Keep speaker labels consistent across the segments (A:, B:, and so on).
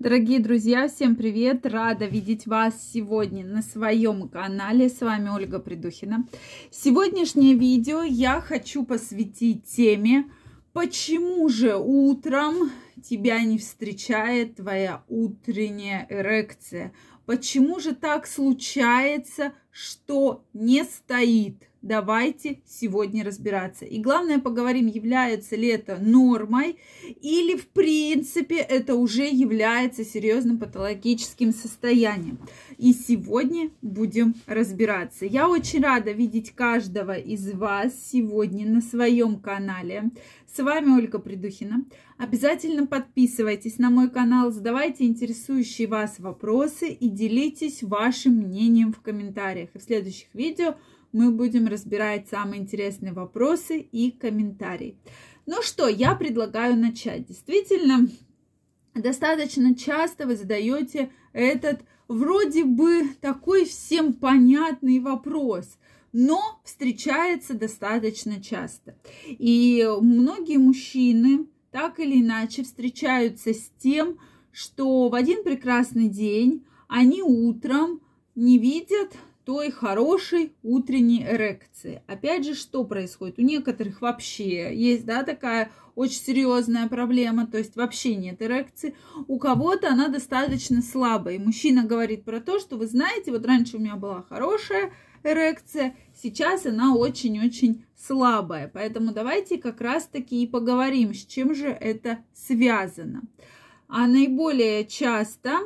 A: Дорогие друзья, всем привет! Рада видеть вас сегодня на своем канале. С вами Ольга Придухина. Сегодняшнее видео я хочу посвятить теме «Почему же утром тебя не встречает твоя утренняя эрекция?» Почему же так случается, что не стоит давайте сегодня разбираться. И главное, поговорим, является ли это нормой или, в принципе, это уже является серьезным патологическим состоянием. И сегодня будем разбираться. Я очень рада видеть каждого из вас сегодня на своем канале. С вами Ольга Придухина. Обязательно подписывайтесь на мой канал, задавайте интересующие вас вопросы и делитесь вашим мнением в комментариях. И в следующих видео мы будем разбирать самые интересные вопросы и комментарии. Ну что, я предлагаю начать. Действительно, достаточно часто вы задаете этот вроде бы такой всем понятный вопрос, но встречается достаточно часто. И многие мужчины так или иначе встречаются с тем, что в один прекрасный день они утром не видят той хорошей утренней эрекции. Опять же, что происходит? У некоторых вообще есть, да, такая очень серьезная проблема, то есть вообще нет эрекции. У кого-то она достаточно слабая. И мужчина говорит про то, что вы знаете, вот раньше у меня была хорошая эрекция, сейчас она очень-очень слабая. Поэтому давайте как раз-таки и поговорим, с чем же это связано. А наиболее часто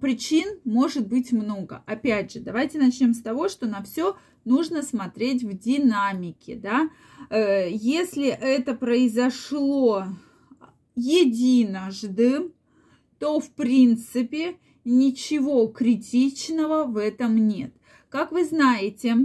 A: причин может быть много. Опять же, давайте начнем с того, что на все нужно смотреть в динамике, да. Э, если это произошло единожды, то в принципе ничего критичного в этом нет. Как вы знаете,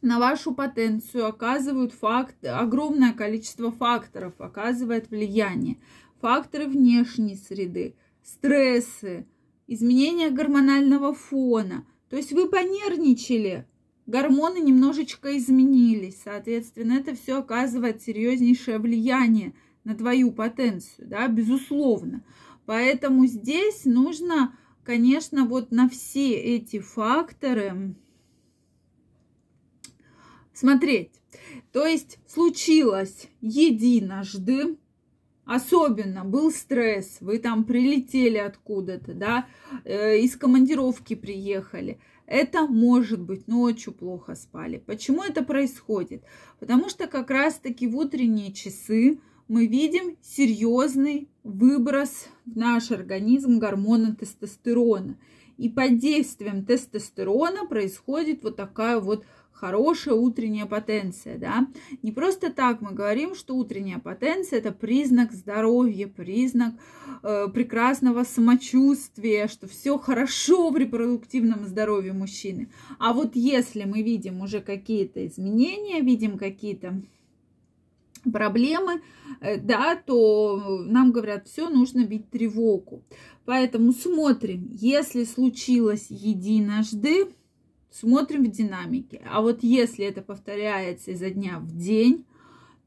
A: на вашу потенцию оказывают факт, огромное количество факторов оказывает влияние. Факторы внешней среды, стрессы, изменение гормонального фона. То есть вы понервничали, гормоны немножечко изменились. Соответственно, это все оказывает серьезнейшее влияние на твою потенцию, да, безусловно. Поэтому здесь нужно, конечно, вот на все эти факторы смотреть. То есть случилось единожды, Особенно был стресс, вы там прилетели откуда-то, да, э, из командировки приехали. Это может быть ночью плохо спали. Почему это происходит? Потому что как раз-таки в утренние часы мы видим серьезный выброс в наш организм гормона тестостерона. И под действием тестостерона происходит вот такая вот хорошая утренняя потенция, да. Не просто так мы говорим, что утренняя потенция – это признак здоровья, признак э, прекрасного самочувствия, что все хорошо в репродуктивном здоровье мужчины. А вот если мы видим уже какие-то изменения, видим какие-то проблемы, э, да, то нам говорят, все, нужно бить тревогу. Поэтому смотрим, если случилось единожды, смотрим в динамике. А вот если это повторяется изо дня в день,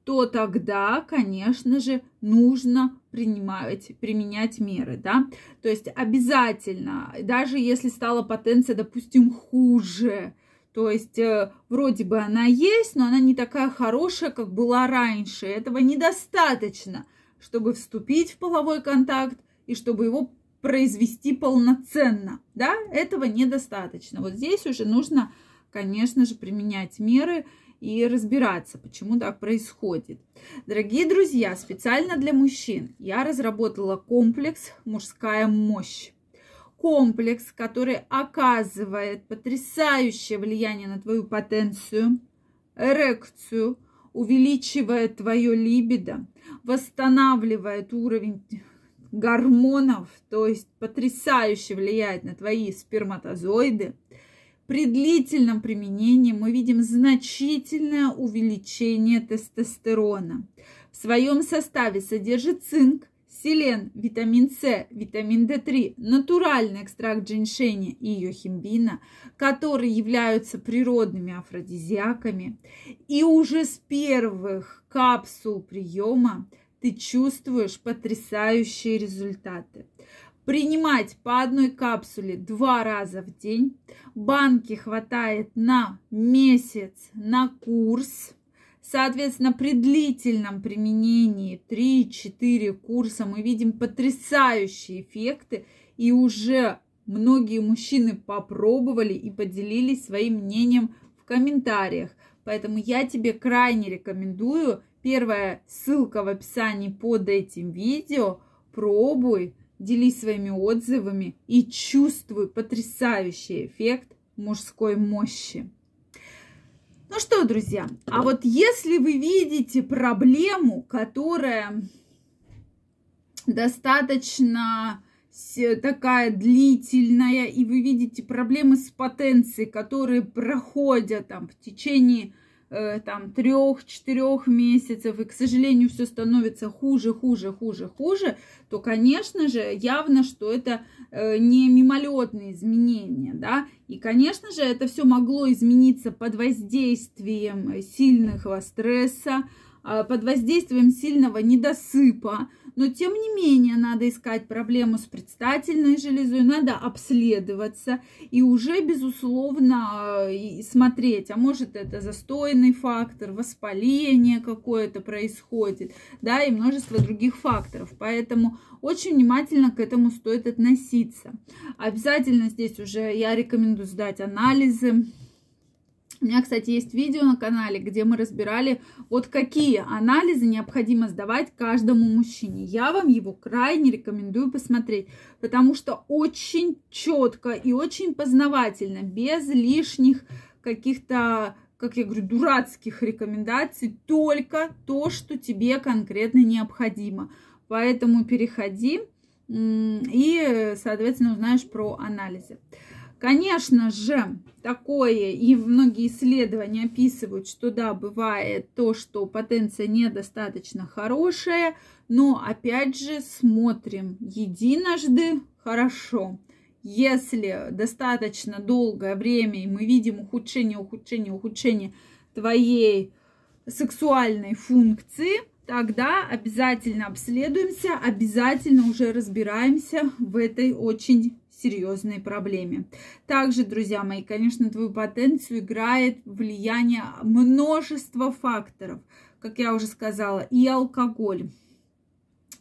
A: то тогда, конечно же, нужно принимать, применять меры, да. То есть обязательно, даже если стала потенция, допустим, хуже, то есть э, вроде бы она есть, но она не такая хорошая, как была раньше. Этого недостаточно, чтобы вступить в половой контакт и чтобы его произвести полноценно, да, этого недостаточно. Вот здесь уже нужно, конечно же, применять меры и разбираться, почему так происходит. Дорогие друзья, специально для мужчин я разработала комплекс «Мужская мощь». Комплекс, который оказывает потрясающее влияние на твою потенцию, эрекцию, увеличивает твое либидо, восстанавливает уровень гормонов, то есть потрясающе влияет на твои сперматозоиды. При длительном применении мы видим значительное увеличение тестостерона. В своем составе содержит цинк, селен, витамин С, витамин D3, натуральный экстракт женьшеня и ее химбина, которые являются природными афродизиаками. И уже с первых капсул приема ты чувствуешь потрясающие результаты. Принимать по одной капсуле два раза в день. Банки хватает на месяц, на курс. Соответственно, при длительном применении 3-4 курса мы видим потрясающие эффекты. И уже многие мужчины попробовали и поделились своим мнением в комментариях. Поэтому я тебе крайне рекомендую Первая ссылка в описании под этим видео. Пробуй, делись своими отзывами и чувствуй потрясающий эффект мужской мощи. Ну что, друзья, а вот если вы видите проблему, которая достаточно такая длительная, и вы видите проблемы с потенцией, которые проходят там в течение Э, там трех-четырех месяцев, и, к сожалению, все становится хуже, хуже, хуже, хуже, то, конечно же, явно, что это э, не мимолетные изменения, да, и, конечно же, это все могло измениться под воздействием э, сильного стресса, Э, под воздействием сильного недосыпа. Но тем не менее надо искать проблему с предстательной железой, надо обследоваться и уже, безусловно, э, смотреть, а может это застойный фактор, воспаление какое-то происходит, да, и множество других факторов. Поэтому очень внимательно к этому стоит относиться. Обязательно здесь уже я рекомендую сдать анализы, у меня, кстати, есть видео на канале, где мы разбирали, вот какие анализы необходимо сдавать каждому мужчине. Я вам его крайне рекомендую посмотреть, потому что очень четко и очень познавательно, без лишних каких-то как я говорю, дурацких рекомендаций, только то, что тебе конкретно необходимо. Поэтому переходи и, соответственно, узнаешь про анализы. Конечно же, такое и многие исследования описывают, что да, бывает то, что потенция недостаточно хорошая, но опять же смотрим единожды хорошо. Если достаточно долгое время и мы видим ухудшение, ухудшение, ухудшение твоей сексуальной функции, тогда обязательно обследуемся, обязательно уже разбираемся в этой очень серьезной проблеме. Также, друзья мои, конечно, твою потенцию играет влияние множества факторов, как я уже сказала, и алкоголь,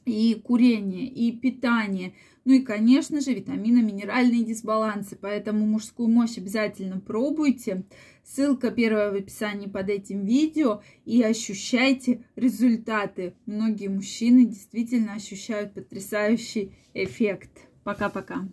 A: и курение, и питание, ну и, конечно же, витамины, минеральные дисбалансы. Поэтому мужскую мощь обязательно пробуйте. Ссылка первая в описании под этим видео. И ощущайте результаты. Многие мужчины действительно ощущают потрясающий эффект. Пока-пока.